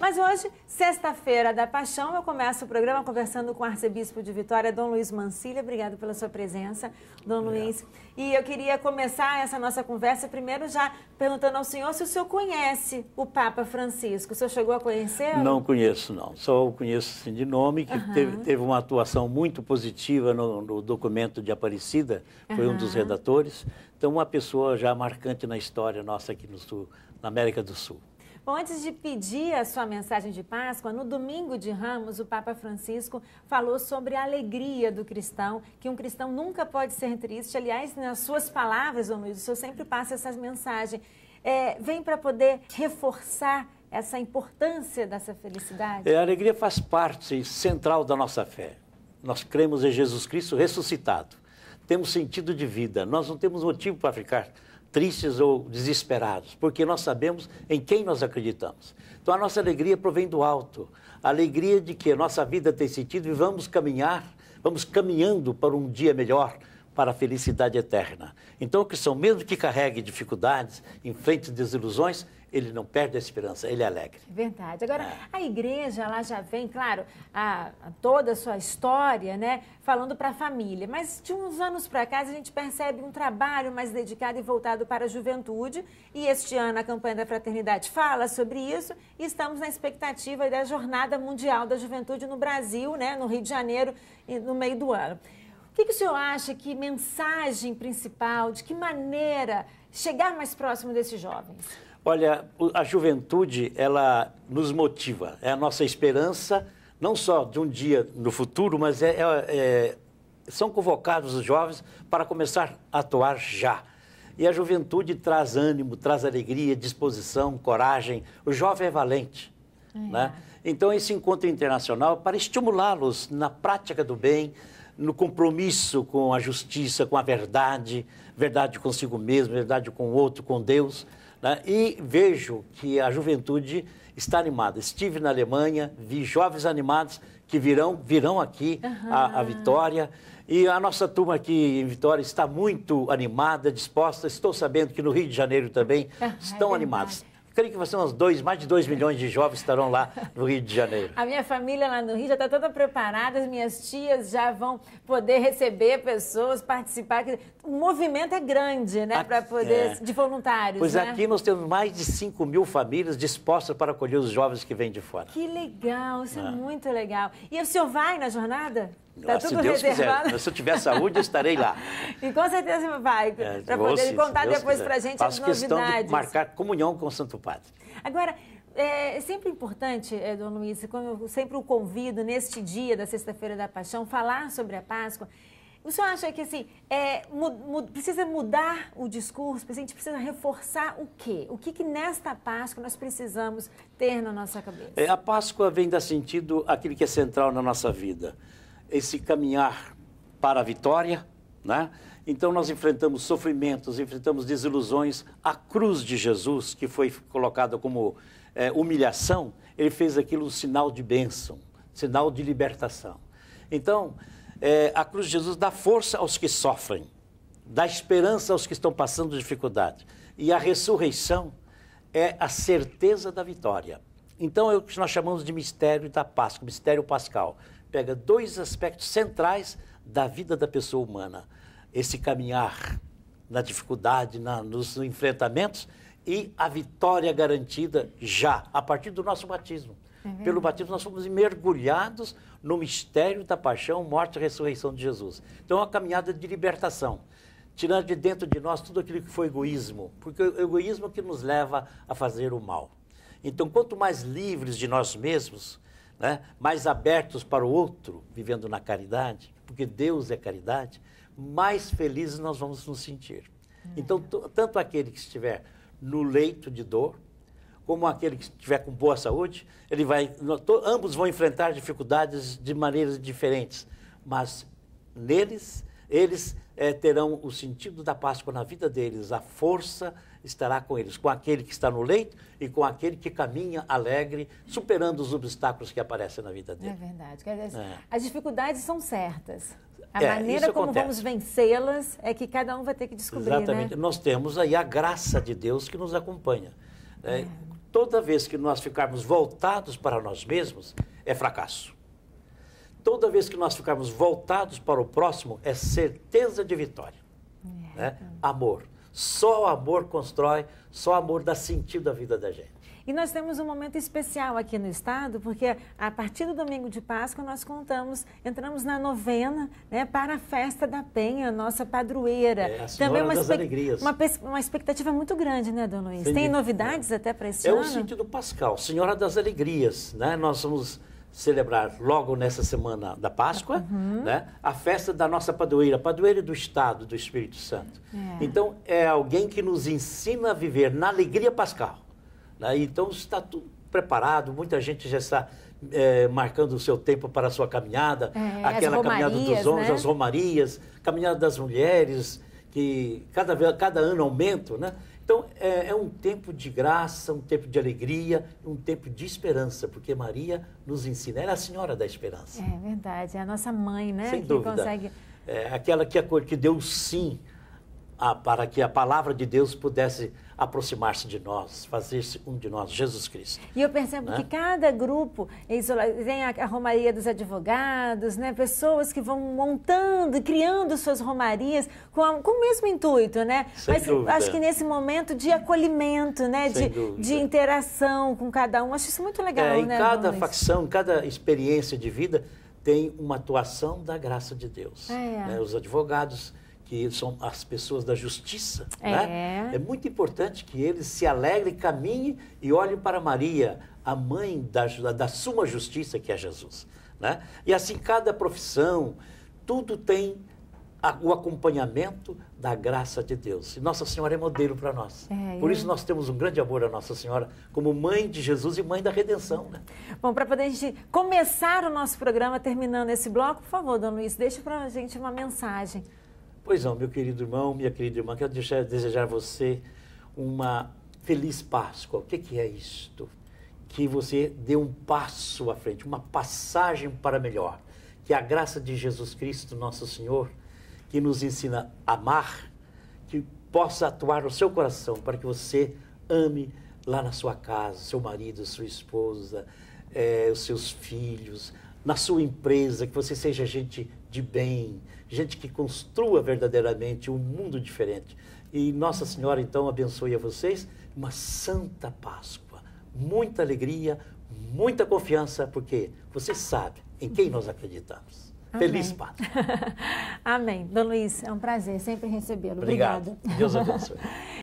Mas hoje, sexta-feira da Paixão, eu começo o programa conversando com o arcebispo de Vitória, Dom Luiz Mancilha. Obrigado pela sua presença, Dom Luiz. E eu queria começar essa nossa conversa primeiro já perguntando ao senhor se o senhor conhece o Papa Francisco. O senhor chegou a conhecer? Não conheço, não. Só o conheço assim, de nome, que uhum. teve, teve, uma atuação muito positiva no, no documento de Aparecida, foi uhum. um dos redatores. Então, uma pessoa já marcante na história nossa aqui no Sul, na América do Sul antes de pedir a sua mensagem de Páscoa, no domingo de Ramos, o Papa Francisco falou sobre a alegria do cristão, que um cristão nunca pode ser triste. Aliás, nas suas palavras, Luiz, o senhor sempre passa essa mensagem. É, vem para poder reforçar essa importância dessa felicidade? É, a alegria faz parte central da nossa fé. Nós cremos em Jesus Cristo ressuscitado. Temos sentido de vida. Nós não temos motivo para ficar tristes ou desesperados, porque nós sabemos em quem nós acreditamos. Então a nossa alegria provém do alto, a alegria de que a nossa vida tem sentido e vamos caminhar, vamos caminhando para um dia melhor, para a felicidade eterna. Então, o cristão, mesmo que carregue dificuldades, enfrente desilusões, ele não perde a esperança, ele é alegre. Verdade. Agora, é. a igreja lá já vem, claro, a, a toda a sua história, né, falando para a família. Mas de uns anos para cá, a gente percebe um trabalho mais dedicado e voltado para a juventude. E este ano a campanha da fraternidade fala sobre isso e estamos na expectativa da Jornada Mundial da Juventude no Brasil, né, no Rio de Janeiro, no meio do ano. O que, que o senhor acha que mensagem principal, de que maneira chegar mais próximo desses jovens? Olha, a juventude, ela nos motiva, é a nossa esperança, não só de um dia no futuro, mas é, é, é, são convocados os jovens para começar a atuar já. E a juventude traz ânimo, traz alegria, disposição, coragem. O jovem é valente. É. Né? Então, esse encontro internacional para estimulá-los na prática do bem, no compromisso com a justiça, com a verdade, verdade consigo mesmo, verdade com o outro, com Deus. Né? E vejo que a juventude está animada. Estive na Alemanha, vi jovens animados que virão, virão aqui uhum. a, a Vitória. E a nossa turma aqui em Vitória está muito animada, disposta. Estou sabendo que no Rio de Janeiro também ah, é estão é animados creio que vão uns dois, mais de 2 milhões de jovens estarão lá no Rio de Janeiro. A minha família lá no Rio já está toda preparada, as minhas tias já vão poder receber pessoas, participar. O movimento é grande, né, para poder, é. de voluntários, Pois né? aqui nós temos mais de 5 mil famílias dispostas para acolher os jovens que vêm de fora. Que legal, isso é, é muito legal. E o senhor vai na jornada? Tá ah, se Deus reservado. quiser. Se eu tiver saúde, eu estarei lá. E com certeza vai, é, para poder se, contar depois para a gente Faço as novidades. questão de marcar comunhão com o Santo Padre. Agora, é, é sempre importante, é, Dom Luiz, como eu sempre o convido neste dia da Sexta-feira da Paixão, falar sobre a Páscoa. O senhor acha que assim, é, precisa mudar o discurso, a gente precisa reforçar o quê? O que, que nesta Páscoa nós precisamos ter na nossa cabeça? É, a Páscoa vem dar sentido àquilo que é central na nossa vida esse caminhar para a vitória, né? Então nós enfrentamos sofrimentos, enfrentamos desilusões. A cruz de Jesus, que foi colocada como é, humilhação, ele fez aquilo um sinal de bênção, sinal de libertação. Então, é, a cruz de Jesus dá força aos que sofrem, dá esperança aos que estão passando dificuldade. E a ressurreição é a certeza da vitória. Então é o que nós chamamos de mistério da Páscoa, mistério pascal pega dois aspectos centrais da vida da pessoa humana: esse caminhar na dificuldade, na, nos enfrentamentos e a vitória garantida já, a partir do nosso batismo. Uhum. Pelo batismo, nós fomos mergulhados no mistério da paixão, morte e ressurreição de Jesus. Então, é uma caminhada de libertação, tirando de dentro de nós tudo aquilo que foi egoísmo, porque o egoísmo é que nos leva a fazer o mal. Então, quanto mais livres de nós mesmos, né? mais abertos para o outro, vivendo na caridade, porque Deus é caridade, mais felizes nós vamos nos sentir. Hum, então, tanto aquele que estiver no leito de dor, como aquele que estiver com boa saúde, ele vai, ambos vão enfrentar dificuldades de maneiras diferentes, mas neles, eles é, terão o sentido da Páscoa na vida deles, a força estará com eles, com aquele que está no leito e com aquele que caminha alegre, superando os obstáculos que aparecem na vida dele. É verdade. Dizer, é. As dificuldades são certas. A é, maneira como acontece. vamos vencê-las é que cada um vai ter que descobrir. Né? Exatamente. Né? Nós temos aí a graça de Deus que nos acompanha. Né? É, toda vez que nós ficarmos voltados para nós mesmos, é fracasso. Toda vez que nós ficarmos voltados para o próximo, é certeza de vitória. É, né? Então. Amor. Só o amor constrói, só o amor dá sentido à vida da gente. E nós temos um momento especial aqui no estado, porque a partir do domingo de Páscoa nós contamos, entramos na novena né, para a festa da Penha, nossa padroeira. É, a Senhora Também uma, das alegrias. Uma, uma expectativa muito grande, né, Dona Luiz? Sim, Tem novidades é. até para esse é ano? É o sentido pascal, Senhora das Alegrias, né? Nós somos celebrar logo nessa semana da Páscoa, uhum. né? A festa da nossa padroeira, padroeira do Estado do Espírito Santo. É. Então é alguém que nos ensina a viver na alegria pascal. Né? Então está tudo preparado, muita gente já está é, marcando o seu tempo para a sua caminhada, é, aquela romarias, caminhada dos homens, né? as romarias, caminhada das mulheres, que cada, cada ano aumenta, né? Então é, é, um tempo de graça, um tempo de alegria, um tempo de esperança, porque Maria nos ensina, ela é a senhora da esperança. É verdade, é a nossa mãe, né? Sem que dúvida. consegue. É, aquela que, que deu sim a, para que a palavra de Deus pudesse aproximar-se de nós, fazer-se um de nós, Jesus Cristo. E eu percebo né? que cada grupo, tem a Romaria dos Advogados, né? pessoas que vão montando criando suas romarias com, a, com o mesmo intuito, né? Sem Mas dúvida. acho que nesse momento de acolhimento, né? De, de, interação com cada um, acho isso muito legal, é, né? Em cada facção, cada experiência de vida tem uma atuação da graça de Deus. É, é. Né? Os advogados que são as pessoas da justiça. É. Né? é muito importante que eles se alegrem, caminhe e olhem para Maria, a mãe da, da suma justiça que é Jesus. Né? E assim, cada profissão, tudo tem a, o acompanhamento da graça de Deus. E Nossa Senhora é modelo para nós. É, Por isso nós temos um grande amor a Nossa Senhora como mãe de Jesus e mãe da redenção. Né? Bom, para poder a gente começar o nosso programa terminando esse bloco, por favor, Dona Luiz, deixa para a gente uma mensagem Pois não, meu querido irmão, minha querida irmã, quero deixar, desejar a você uma feliz Páscoa. O que, que é isto? Que você dê um passo à frente, uma passagem para melhor. Que a graça de Jesus Cristo, nosso Senhor, que nos ensina a amar, que possa atuar no seu coração para que você ame lá na sua casa, seu marido, sua esposa, é, os seus filhos, na sua empresa, que você seja gente de bem, gente que construa verdadeiramente um mundo diferente. E Nossa Senhora, então, abençoe a vocês uma santa Páscoa, muita alegria, muita confiança, porque você sabe em quem nós acreditamos. Amém. Feliz Páscoa. Amém. Dom Luiz, é um prazer sempre recebê-lo. Obrigado. Obrigado. Deus abençoe.